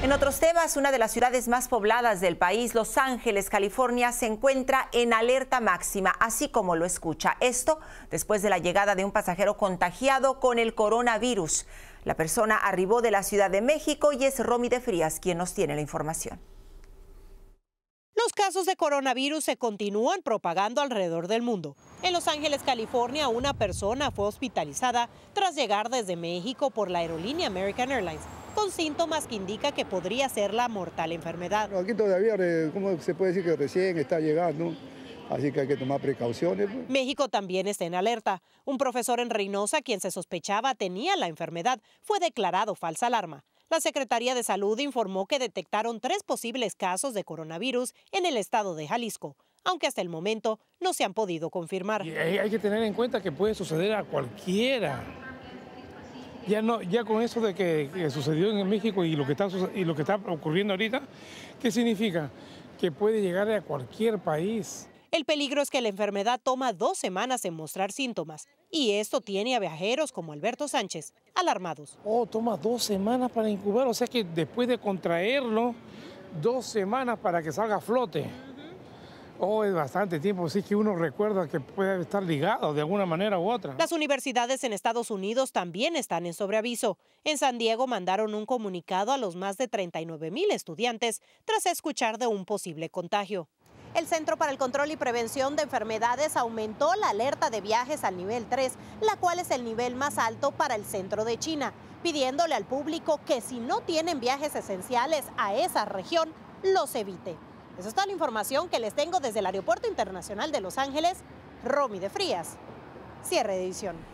En otros temas, una de las ciudades más pobladas del país, Los Ángeles, California, se encuentra en alerta máxima, así como lo escucha. Esto después de la llegada de un pasajero contagiado con el coronavirus. La persona arribó de la Ciudad de México y es Romy de Frías quien nos tiene la información. Los casos de coronavirus se continúan propagando alrededor del mundo. En Los Ángeles, California, una persona fue hospitalizada tras llegar desde México por la aerolínea American Airlines con síntomas que indica que podría ser la mortal enfermedad. Aquí todavía, eh, ¿cómo se puede decir que recién está llegando? así que hay que tomar precauciones. Pues. México también está en alerta. Un profesor en Reynosa, quien se sospechaba tenía la enfermedad, fue declarado falsa alarma. La Secretaría de Salud informó que detectaron tres posibles casos de coronavirus en el estado de Jalisco, aunque hasta el momento no se han podido confirmar. hay que tener en cuenta que puede suceder a cualquiera ya no, ya con eso de que, sucedió en México y lo que está y lo que está ocurriendo ahorita, ¿qué significa? Que puede llegar a cualquier país. El peligro es que la enfermedad toma dos semanas en mostrar síntomas y esto tiene a viajeros como Alberto Sánchez alarmados. Oh, toma dos semanas para incubar, o sea que después de contraerlo, dos semanas para que salga a flote. Oh, es bastante tiempo, sí que uno recuerda que puede estar ligado de alguna manera u otra. Las universidades en Estados Unidos también están en sobreaviso. En San Diego mandaron un comunicado a los más de 39 mil estudiantes tras escuchar de un posible contagio. El Centro para el Control y Prevención de Enfermedades aumentó la alerta de viajes al nivel 3, la cual es el nivel más alto para el centro de China, pidiéndole al público que si no tienen viajes esenciales a esa región, los evite. Esa es toda la información que les tengo desde el Aeropuerto Internacional de Los Ángeles, Romy de Frías. Cierre de edición.